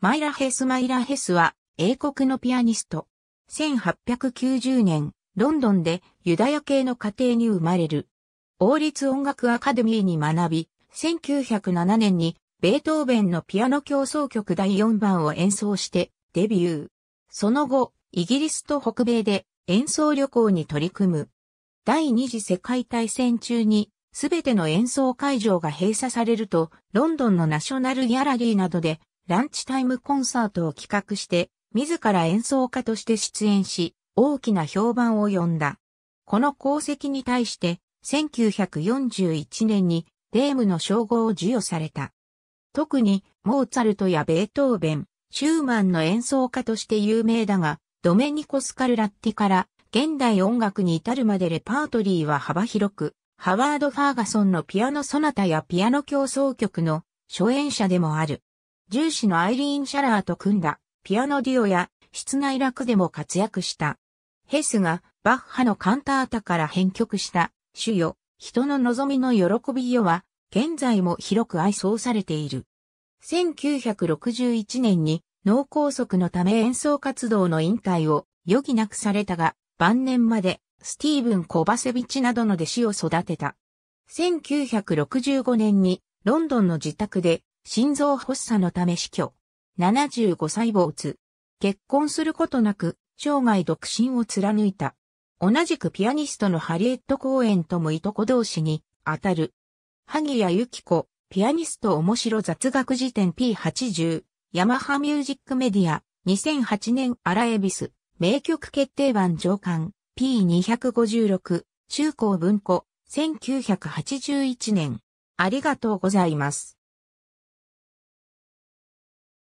マイラ・ヘス・マイラ・ヘスは、英国のピアニスト。1890年、ロンドンでユダヤ系の家庭に生まれる。王立音楽アカデミーに学び、1907年にベートーベンのピアノ協奏曲第4番を演奏してデビュー。その後、イギリスと北米で演奏旅行に取り組む。第二次世界大戦中にすべての演奏会場が閉鎖されると、ロンドンのナショナルギャラリーなどでランチタイムコンサートを企画して、自ら演奏家として出演し、大きな評判を呼んだ。この功績に対して、1941年にデームの称号を授与された。特に、モーツァルトやベートーベン、シューマンの演奏家として有名だが、ドメニコ・スカルラッティから現代音楽に至るまでレパートリーは幅広く、ハワード・ファーガソンのピアノソナタやピアノ競争曲の初演者でもある。重視のアイリーン・シャラーと組んだ、ピアノデュオや、室内楽でも活躍した。ヘスが、バッハのカンタータから編曲した、主よ、人の望みの喜びよは、現在も広く愛想されている。1961年に脳梗塞のため演奏活動の引退を余儀なくされたが、晩年までスティーブン・コバセビチなどの弟子を育てた。1965年にロンドンの自宅で心臓発作のため死去。75歳没。結婚することなく、生涯独身を貫いた。同じくピアニストのハリエット・公演ともいとこ同士に、当たる。萩谷由紀子、ピアニスト面白雑学辞典 P80、ヤマハミュージックメディア、2008年アラエビス、名曲決定版上巻、P256、中高文庫、1981年。ありがとうございます。